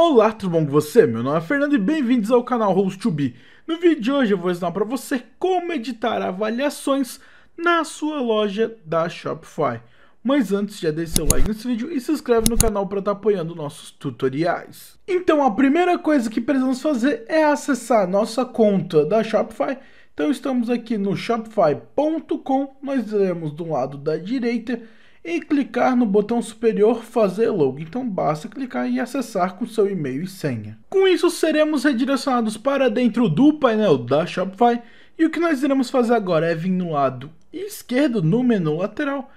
Olá, tudo bom com você? Meu nome é Fernando e bem-vindos ao canal Host2B. No vídeo de hoje eu vou ensinar para você como editar avaliações na sua loja da Shopify. Mas antes, já deixe seu like nesse vídeo e se inscreve no canal para estar tá apoiando nossos tutoriais. Então, a primeira coisa que precisamos fazer é acessar nossa conta da Shopify. Então, estamos aqui no shopify.com, nós iremos do lado da direita e clicar no botão superior Fazer Login. Então basta clicar e acessar com seu e-mail e senha. Com isso, seremos redirecionados para dentro do painel da Shopify e o que nós iremos fazer agora é vir no lado esquerdo, no menu lateral,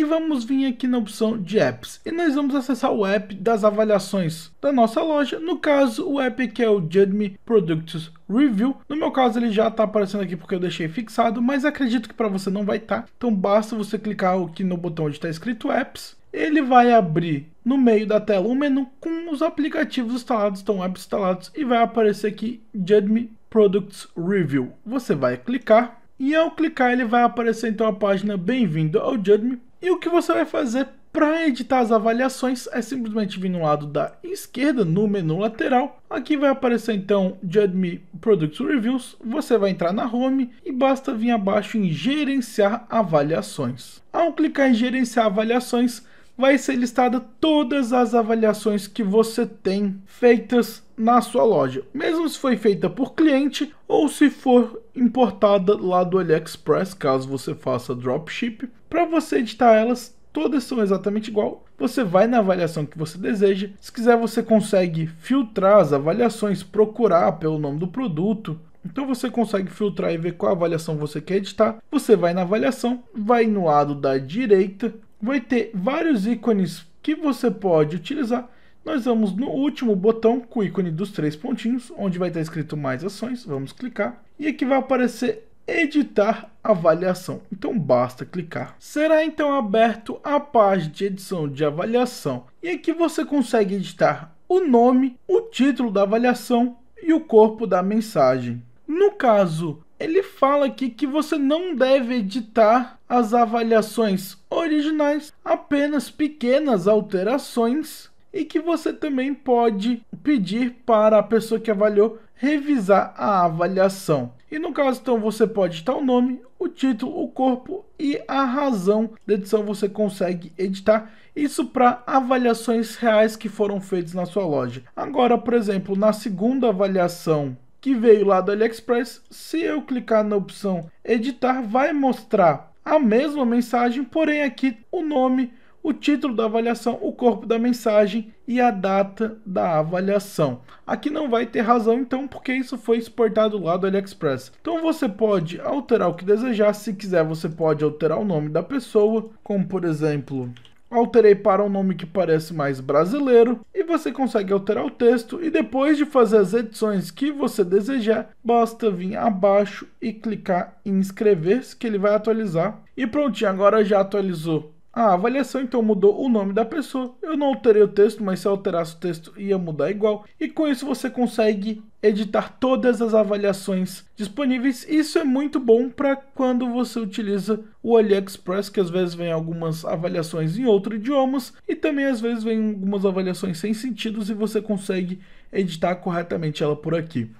e vamos vir aqui na opção de apps e nós vamos acessar o app das avaliações da nossa loja. No caso, o app que é o Judme Products Review. No meu caso, ele já está aparecendo aqui porque eu deixei fixado, mas acredito que para você não vai estar. Tá. Então basta você clicar aqui no botão onde está escrito apps. Ele vai abrir no meio da tela um menu com os aplicativos instalados, estão apps instalados, e vai aparecer aqui Judme Products Review. Você vai clicar e ao clicar ele vai aparecer então a página Bem-vindo ao Judme e o que você vai fazer para editar as avaliações é simplesmente vir no lado da esquerda, no menu lateral. Aqui vai aparecer então Judme Product Reviews. Você vai entrar na Home e basta vir abaixo em Gerenciar Avaliações. Ao clicar em Gerenciar Avaliações, vai ser listada todas as avaliações que você tem feitas na sua loja, mesmo se foi feita por cliente ou se for importada lá do AliExpress, caso você faça dropship. Para você editar elas, todas são exatamente igual. Você vai na avaliação que você deseja. Se quiser, você consegue filtrar as avaliações, procurar pelo nome do produto. Então você consegue filtrar e ver qual avaliação você quer editar. Você vai na avaliação, vai no lado da direita, vai ter vários ícones que você pode utilizar. Nós vamos no último botão com o ícone dos três pontinhos, onde vai estar escrito mais ações, vamos clicar. E aqui vai aparecer editar avaliação, então basta clicar. Será então aberto a página de edição de avaliação. E aqui você consegue editar o nome, o título da avaliação e o corpo da mensagem. No caso ele fala aqui que você não deve editar as avaliações originais, apenas pequenas alterações, e que você também pode pedir para a pessoa que avaliou revisar a avaliação. E no caso, então, você pode editar o nome, o título, o corpo e a razão da edição você consegue editar. Isso para avaliações reais que foram feitas na sua loja. Agora, por exemplo, na segunda avaliação que veio lá do AliExpress, se eu clicar na opção editar, vai mostrar a mesma mensagem, porém aqui o nome, o título da avaliação, o corpo da mensagem e a data da avaliação. Aqui não vai ter razão então, porque isso foi exportado lá do AliExpress. Então você pode alterar o que desejar, se quiser você pode alterar o nome da pessoa, como por exemplo, alterei para um nome que parece mais brasileiro você consegue alterar o texto e depois de fazer as edições que você desejar, basta vir abaixo e clicar em inscrever-se que ele vai atualizar. E prontinho, agora já atualizou ah, a avaliação então mudou o nome da pessoa. Eu não alterei o texto, mas se eu alterasse o texto ia mudar igual. E com isso você consegue editar todas as avaliações disponíveis. Isso é muito bom para quando você utiliza o AliExpress, que às vezes vem algumas avaliações em outros idiomas e também às vezes vem algumas avaliações sem sentidos e você consegue editar corretamente ela por aqui.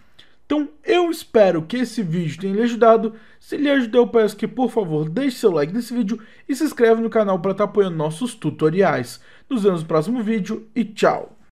Então eu espero que esse vídeo tenha lhe ajudado. Se lhe ajudou, eu peço que por favor deixe seu like nesse vídeo e se inscreve no canal para estar tá apoiando nossos tutoriais. Nos vemos no próximo vídeo e tchau!